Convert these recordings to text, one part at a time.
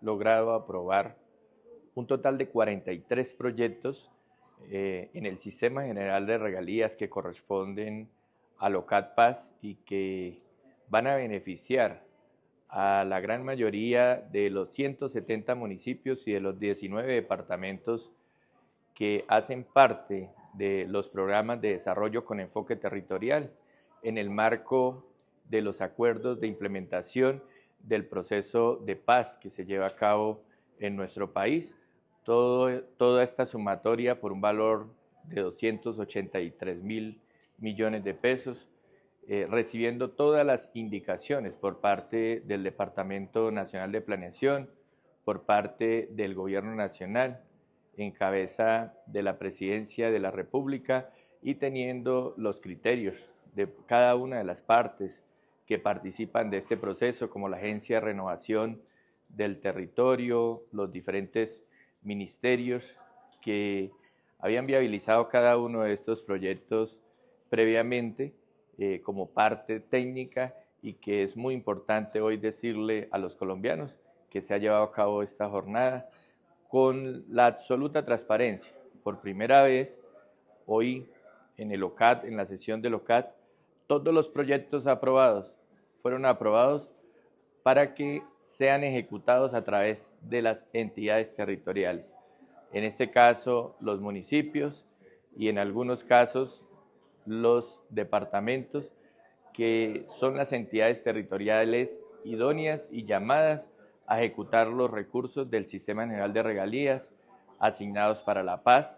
logrado aprobar un total de 43 proyectos eh, en el Sistema General de Regalías que corresponden a LOCATPAS y que van a beneficiar a la gran mayoría de los 170 municipios y de los 19 departamentos que hacen parte de los programas de desarrollo con enfoque territorial en el marco de los acuerdos de implementación del proceso de paz que se lleva a cabo en nuestro país. toda esta sumatoria por un valor de 283 mil millones de pesos, eh, recibiendo todas las indicaciones por parte del Departamento Nacional de Planeación, por parte del Gobierno Nacional, en cabeza de la Presidencia de la República y teniendo los criterios de cada una de las partes que participan de este proceso, como la Agencia de Renovación del Territorio, los diferentes ministerios que habían viabilizado cada uno de estos proyectos previamente eh, como parte técnica y que es muy importante hoy decirle a los colombianos que se ha llevado a cabo esta jornada con la absoluta transparencia. Por primera vez, hoy en el OCAT, en la sesión del OCAT, todos los proyectos aprobados fueron aprobados para que sean ejecutados a través de las entidades territoriales. En este caso, los municipios y en algunos casos los departamentos, que son las entidades territoriales idóneas y llamadas a ejecutar los recursos del Sistema General de Regalías asignados para la paz,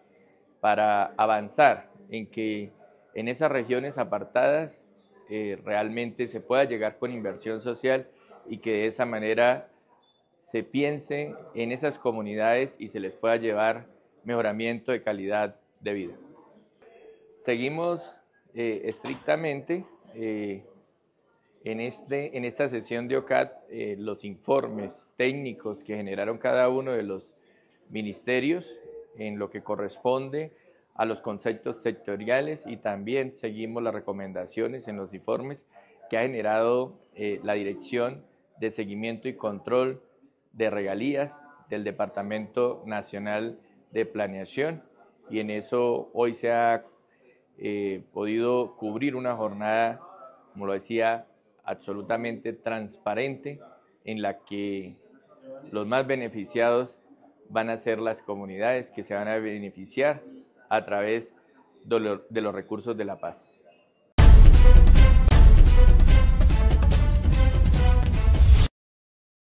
para avanzar en que en esas regiones apartadas eh, realmente se pueda llegar con inversión social y que de esa manera se piense en esas comunidades y se les pueda llevar mejoramiento de calidad de vida. Seguimos eh, estrictamente eh, este, en, esta sesión de OCAT los informes técnicos que generaron cada uno de los ministerios en lo que corresponde a los conceptos sectoriales y también seguimos las recomendaciones en los informes que ha generado eh, la Dirección de Seguimiento y Control de Regalías del Departamento Nacional de Planeación y en eso hoy se ha eh, podido cubrir una jornada, como lo decía, absolutamente transparente en la que los más beneficiados van a ser las comunidades que se van a beneficiar a través de los recursos de la paz.